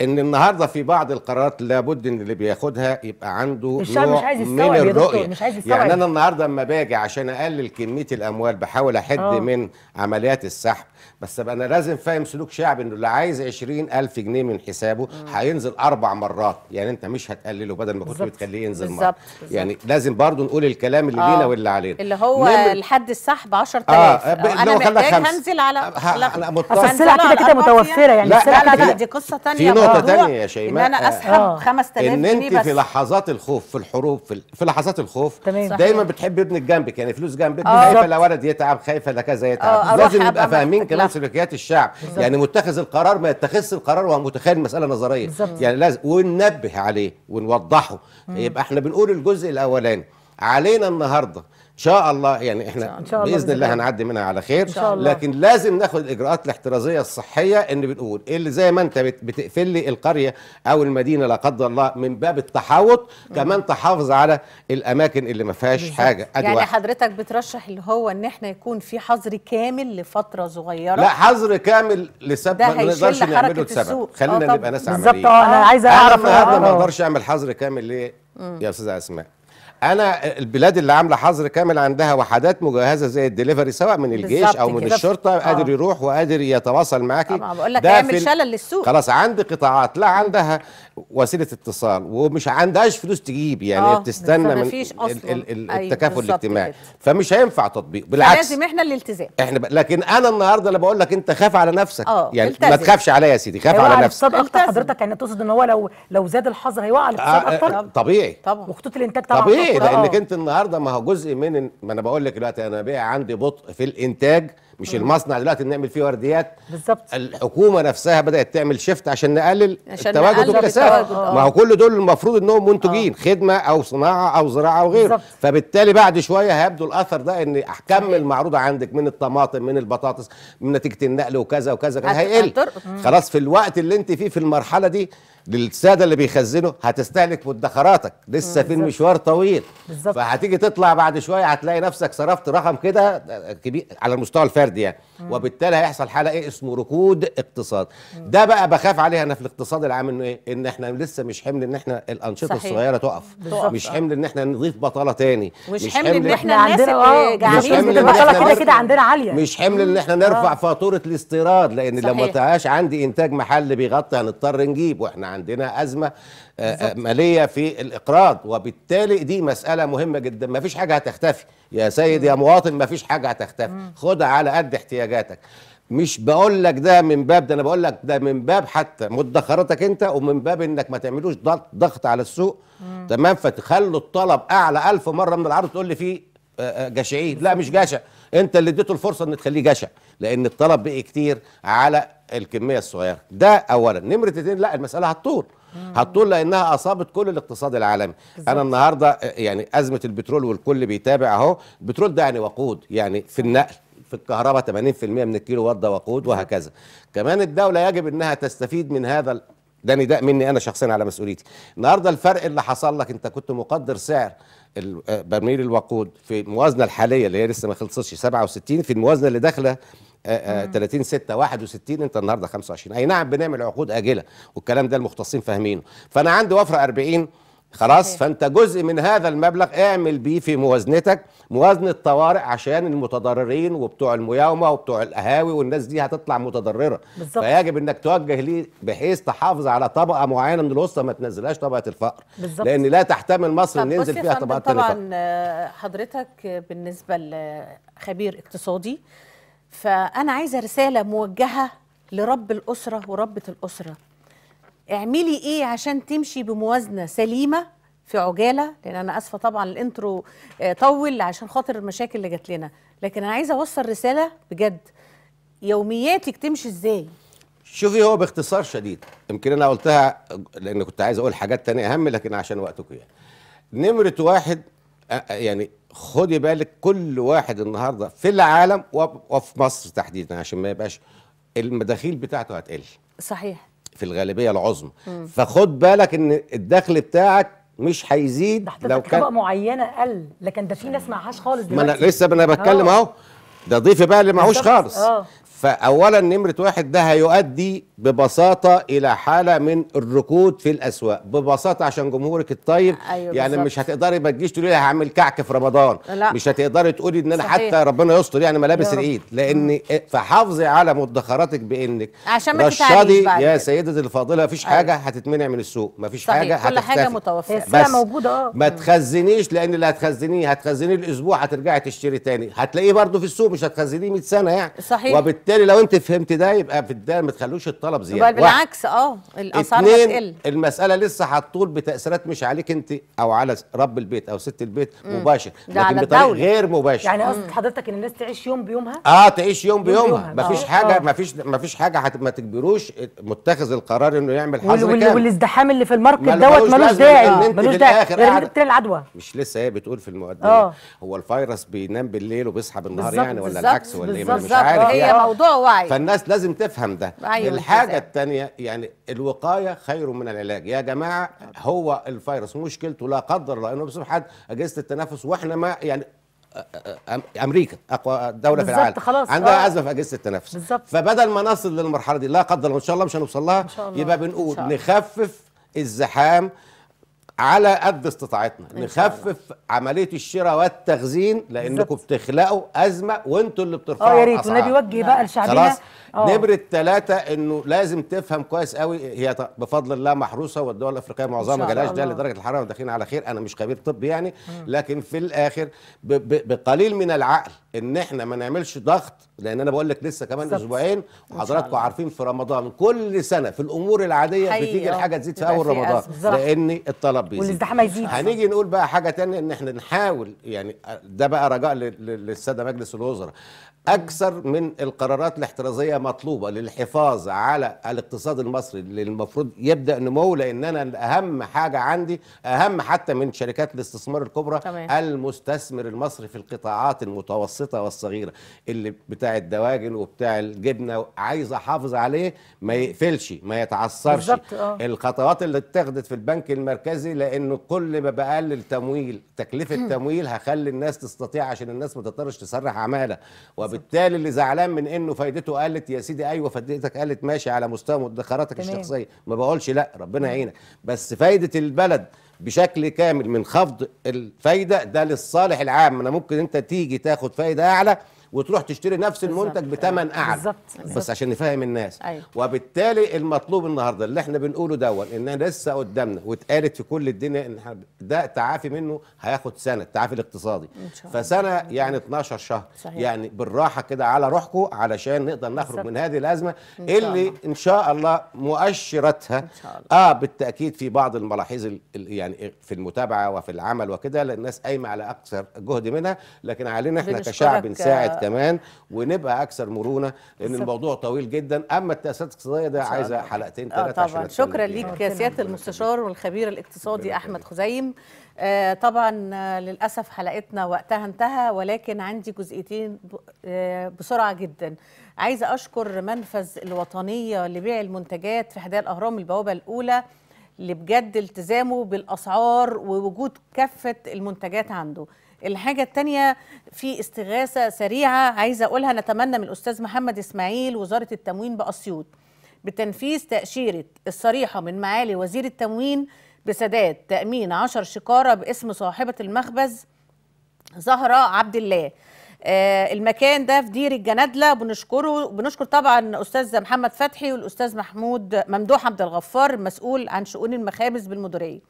ان النهارده في بعض القرارات لابد ان اللي بياخدها يبقى عنده مش نوع مش عايز من الرؤيه مش عايز يستوعب يعني انا النهارده اما باجي عشان اقلل كميه الاموال بحاول احد أوه. من عمليات السحب بس ابقى انا لازم فاهم سلوك شعب انه اللي عايز 20000 جنيه من حسابه آه. هينزل اربع مرات يعني انت مش هتقلله بدل ما كنت بتخليه ينزل مره يعني لازم برضو نقول الكلام اللي لينا آه. واللي علينا اللي هو لحد السحب 10000 آه،, اه انا محتاج هنزل على لا لا مضطر كده كده يعني. متوفره يعني لا لا دي قصه ثانيه نقطه ثانيه يا شيماء ان انا آه. اسحب آه. 5000 جنيه ان انت في لحظات الخوف في الحروب في, في لحظات الخوف تمام. دايما بتحب ابنك جنبك يعني فلوس جنبك آه. خايفه لا ولد يتعب خايفه لا كذا يتعب آه، لازم نبقى فاهمين كلام سلوكيات الشعب بالزبط. يعني متخذ القرار ما يتخذش القرار وهو متخيل مساله نظريه بالزبط. يعني لازم وننبه عليه ونوضحه يبقى احنا بنقول الجزء الاولاني علينا النهارده شاء الله يعني احنا إن شاء الله باذن الله هنعدي منها على خير إن شاء الله. لكن لازم ناخد الاجراءات الاحترازيه الصحيه ان بنقول اللي زي ما انت بتقفل لي القريه او المدينه لا قدر الله من باب التحوط كمان تحافظ على الاماكن اللي ما فيهاش حاجه أدوى. يعني حضرتك بترشح اللي هو ان احنا يكون في حظر كامل لفتره صغيره لا حظر كامل لسبب ما نقدرش نعمله لسبب خلينا آه، نبقى ناس عمليه بالظبط آه، انا عايزه اعرف انا ما آه. اقدرش اعمل حظر كامل ليه يا استاذه اسماء انا البلاد اللي عامله حظر كامل عندها وحدات مجهزه زي الدليفري سواء من الجيش او من الشرطه آه. قادر يروح وقادر يتواصل معاكي طبعا بقول لك هيعمل شلل للسوق خلاص عندي قطاعات لا عندها وسيله اتصال ومش عندهاش فلوس تجيب يعني آه. بتستنى من ال ال ال أيوة، التكافل الاجتماعي فمش هينفع تطبيق بالعكس لازم احنا الالتزام احنا ب... لكن انا النهارده اللي بقول لك انت خاف على نفسك آه. يعني التزم. ما تخافش عليا يا سيدي خاف أيوة، على نفسك الاقتصاد اكتر حضرتك يعني تقصد ان هو لو لو زاد الحظر هيوقع الاقتصاد آه، آه، اكتر طبيعي وخطوط الانتاج طبعا ليه؟ لانك آه. انت النهارده ما هو جزء من ما انا بقول لك دلوقتي انا بقى عندي بطء في الانتاج مش مم. المصنع دلوقتي بنعمل فيه ورديات بالظبط الحكومه نفسها بدات تعمل شيفت عشان نقلل عشان التواجد والكثافه آه. ما هو كل دول المفروض انهم منتجين أوه. خدمه او صناعه او زراعه او غيره فبالتالي بعد شويه هيبدو الاثر ده ان كم المعروض عندك من الطماطم من البطاطس من نتيجه النقل وكذا وكذا هيقل خلاص في الوقت اللي انت فيه في المرحله دي للساده اللي بيخزنوا هتستهلك مدخراتك لسه في المشوار طويل بالزبط. فهتيجي تطلع بعد شويه هتلاقي نفسك صرفت رقم كده آه، كبير على المستوى الفردي يعني مم. وبالتالي هيحصل حاله ايه اسمه ركود اقتصاد مم. ده بقى بخاف عليها انا في الاقتصاد العام انه ايه ان احنا لسه مش حمل ان احنا الانشطه صحيح. الصغيره تقف مش حمل ان احنا نضيف بطاله تاني مش, مش حمل ان احنا عندنا آه، جعانين البطاله كده كده عندنا عاليه مش حمل ان احنا نرفع آه. فاتوره الاستيراد لان لو ما عندي انتاج محلي بيغطي هنضطر نجيب واحنا عندنا أزمة آه، مالية في الإقراض وبالتالي دي مسألة مهمة جدا ما فيش حاجة هتختفي يا سيد يا مواطن ما فيش حاجة هتختفي خدها على قد احتياجاتك مش بقول لك ده من باب ده انا بقول لك ده من باب حتى مدخراتك انت ومن باب انك ما تعملوش ضغط على السوق مم. تمام فتخلوا الطلب اعلى ألف مره من العرض تقول لي فيه آه، آه، جشعين لا مش جشع انت اللي اديته الفرصه ان تخليه جشع لان الطلب بقى كتير على الكميه الصغيره ده اولا نمره اتنين لا المساله هتطول هتطول لانها اصابت كل الاقتصاد العالمي بالزبط. انا النهارده يعني ازمه البترول والكل بيتابع اهو البترول ده يعني وقود يعني في النقل في الكهرباء 80% من الكيلو وات ده وقود وهكذا كمان الدوله يجب انها تستفيد من هذا ده نداء مني انا شخصيا على مسؤوليتي النهارده الفرق اللي حصل لك انت كنت مقدر سعر آه، برميل الوقود في الموازنه الحاليه اللي هي لسه ما خلصتش 67 في الموازنه اللي داخله 30 6 61 انت النهارده 25 اي نعم بنعمل عقود اجله والكلام ده المختصين فاهمينه فانا عندي وفره 40 خلاص فانت جزء من هذا المبلغ اعمل بيه في موازنتك موازنه طوارئ عشان المتضررين وبتوع المياومه وبتوع القهاوي والناس دي هتطلع متضرره بالزبط. فيجب انك توجه ليه بحيث تحافظ على طبقه معينه من الوسطى ما تنزلهاش طبقه الفقر بالزبط. لان لا تحتمل مصر ان ينزل فيها طبقه الفقر طبعا آه، حضرتك بالنسبه لخبير اقتصادي فأنا عايزة رسالة موجهة لرب الأسرة وربة الأسرة اعملي إيه عشان تمشي بموازنة سليمة في عجالة لأن أنا أسفة طبعا الإنترو آه، طول عشان خاطر المشاكل اللي جات لنا لكن أنا عايزة أوصل رسالة بجد يومياتك تمشي إزاي شوفي هو باختصار شديد يمكن أنا قلتها لأن كنت عايز أقول حاجات تانية أهم لكن عشان وقتكم يعني نمرة واحد آه، آه، يعني خدي بالك كل واحد النهارده في العالم وفي مصر تحديدا عشان ما يبقاش المداخيل بتاعته هتقل صحيح في الغالبيه العظمى فخد بالك ان الدخل بتاعك مش هيزيد لو كان طبقه معينه قل لكن ده في ناس معهاش خالص دلوقتي ما انا لسه انا بتكلم آه. اهو ده ضيفي بقى اللي معهوش خالص اه فاولا نمره واحد ده هيؤدي ببساطة إلى حالة من الركود في الأسواق ببساطة عشان جمهورك الطيب أيوة يعني بالزبط. مش هتقدري ما تجيش تقولي هعمل كعك في رمضان لا. مش هتقدري تقولي إن أنا حتى ربنا يستر يعني ملابس العيد لأن فحافظي على مدخراتك بإنك عشان ما رشدي يا سيدتي الفاضلة مفيش أيوة. حاجة هتتمنع من السوق مفيش صحيح. حاجة كل حاجة متوفرة بس موجودة أه ما تخزنيش لأن اللي هتخزنيه هتخزنيه الأسبوع هترجعي تشتري تاني هتلاقيه برضه في السوق مش هتخزنيه 100 سنة يعني صحيح وبالتالي لو أنت فهمت ده يبقى في الدار ما تخلوش الطيب الطلب زياده بل طيب بالعكس اه الاسعار هتقل المساله لسه هتطول بتاثيرات مش عليك انت او على رب البيت او ست البيت مم. مباشر لكن بطريقه غير مباشر يعني قصد حضرتك ان الناس تعيش يوم بيومها اه تعيش يوم, يوم بيومها, حاجة آه. مفيش حاجه آه. مفيش مفيش حاجه ما تجبروش متخذ القرار انه يعمل حظر وال... كامل والازدحام اللي في الماركت دوت ملوش داعي ملوش داعي غير انت العدوى مش لسه هي بتقول في المقدمه آه. هو الفيروس بينام بالليل وبيصحى بالنهار يعني ولا العكس ولا ايه مش عارف هي يعني موضوع وعي فالناس لازم تفهم ده أيوة. الحاجه الحاجه الثانيه يعني الوقايه خير من العلاج يا جماعه هو الفيروس مشكلته لا قدر الله انه بيصيب حد اجهزه التنفس واحنا ما يعني امريكا اقوى دوله في العالم خلاص عندها آه. ازمه في اجهزه التنفس بالزبط. فبدل ما نصل للمرحله دي لا قدر الله ان شاء الله مش هنوصل لها يبقى بنقول نخفف الزحام على قد استطاعتنا نخفف عمليه الشراء والتخزين لانكم بتخلقوا ازمه وانتوا اللي بترفعوا اه يا ريت النبي وجه بقى لشعبنا خلاص آه. نبره ثلاثه انه لازم تفهم كويس قوي هي بفضل الله محروسه والدول الافريقيه معظمها جلاش ده لدرجه الحراره داخلين على خير انا مش خبير طب يعني لكن في الاخر بقليل من العقل ان احنا ما نعملش ضغط لان انا بقول لك لسه كمان اسبوعين وحضراتكم عارفين في رمضان كل سنه في الامور العاديه بتيجي آه. الحاجه تزيد في اول رمضان لان الطلب بيزيد والازدحام هيزيد هنيجي نقول بقى حاجه ثانيه ان احنا نحاول يعني ده بقى رجاء للساده مجلس الوزراء أكثر من القرارات الاحترازية مطلوبة للحفاظ على الاقتصاد المصري اللي المفروض يبدأ نموه لأن أنا أهم حاجة عندي أهم حتى من شركات الاستثمار الكبرى طبعا. المستثمر المصري في القطاعات المتوسطة والصغيرة اللي بتاع الدواجن وبتاع الجبنة عايز أحافظ عليه ما يقفلش ما يتعثرش آه. الخطوات اللي اتخذت في البنك المركزي لأنه كل ما بقلل تمويل تكلفة تمويل هخلي الناس تستطيع عشان الناس ما تضطرش تسرح عمالة وب وبالتالي اللي زعلان من انه فايدته قلت يا سيدي ايوه فايدتك قلت ماشي على مستوى مدخراتك الشخصيه ما بقولش لا ربنا يعينك بس فايده البلد بشكل كامل من خفض الفايده ده للصالح العام انا ممكن انت تيجي تاخد فايده اعلى وتروح تشتري نفس المنتج بثمن أيوة. اعلى بالظبط بس عشان نفهم الناس أيوة. وبالتالي المطلوب النهارده اللي احنا بنقوله دون ان لسه قدامنا واتقالت في كل الدنيا ان ده تعافي منه هياخد سنه التعافي الاقتصادي فسنه يعني 12 شهر صحيح. يعني بالراحه كده على روحكم علشان نقدر نخرج من هذه الازمه إن اللي ان شاء الله مؤشراتها إن شاء الله. اه بالتاكيد في بعض الملاحظ يعني في المتابعه وفي العمل وكده الناس قايمه على اكثر جهد منها لكن علينا احنا كشعب نساعد كمان ونبقى اكثر مرونه لان بالزبط. الموضوع طويل جدا اما التاسيسات الاقتصاديه ده عايزه حلقتين ثلاثه آه طبعا شكرا ليك سياده المستشار والخبير الاقتصادي احمد خزيم آه طبعا آه، للاسف حلقتنا وقتها انتهى ولكن عندي جزئيتين آه، بسرعه جدا عايزه اشكر منفذ الوطنيه لبيع المنتجات في حدائق الاهرام البوابه الاولى اللي بجد التزامه بالاسعار ووجود كافه المنتجات عنده الحاجة التانية في استغاثة سريعة عايزة أقولها نتمنى من الأستاذ محمد إسماعيل وزارة التموين بأسيوط بتنفيذ تأشيرة الصريحة من معالي وزير التموين بسداد تأمين عشر شكارة باسم صاحبة المخبز زهرة عبد الله آه المكان ده في دير الجنادله بنشكره بنشكر طبعا استاذ محمد فتحي والاستاذ محمود ممدوح عبد الغفار المسؤول عن شؤون المخابز بالمديريه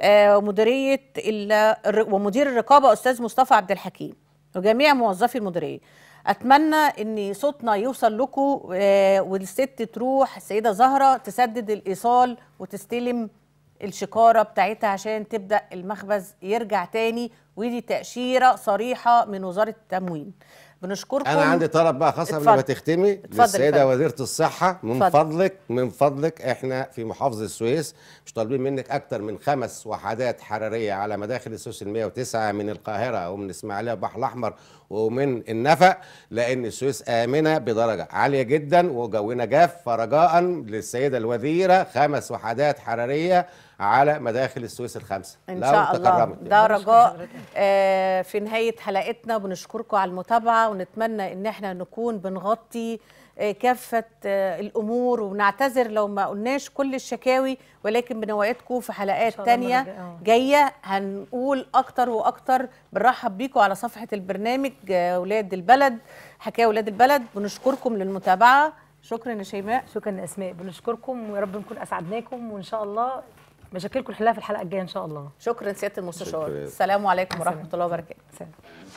آه، ومديريه ومدير الرقابه استاذ مصطفى عبد الحكيم وجميع موظفي المديريه اتمنى ان صوتنا يوصل لكم آه، والست تروح السيده زهره تسدد الايصال وتستلم الشكاره بتاعتها عشان تبدا المخبز يرجع تاني ودي تاشيره صريحه من وزاره التموين بنشكركم انا عندي طلب بقى خاص قبل ما تختمي للسيده وزيره الصحه من اتفضل. فضلك من فضلك احنا في محافظه السويس مش طالبين منك اكتر من خمس وحدات حراريه على مداخل السويس ال 109 من القاهره ومن اسماعيليه البحر الاحمر ومن النفق لان السويس امنه بدرجه عاليه جدا وجونا جاف فرجاء للسيده الوزيره خمس وحدات حراريه على مداخل السويس الخمسه ان شاء الله يعني. ده رجاء آه، في نهايه حلقتنا بنشكركم على المتابعه ونتمنى ان احنا نكون بنغطي آه، كافة آه، الأمور ونعتذر لو ما قلناش كل الشكاوي ولكن بنوعدكم في حلقات تانية جاية هنقول أكتر وأكتر بنرحب بيكم على صفحة البرنامج أولاد البلد حكاية أولاد البلد بنشكركم للمتابعة شكرا يا شيماء شكرا يا أسماء بنشكركم ويا رب نكون أسعدناكم وإن شاء الله بشكلكم نحلها في الحلقه الجايه ان شاء الله شكرا سياده المستشار السلام عليكم ورحمه الله وبركاته سلام.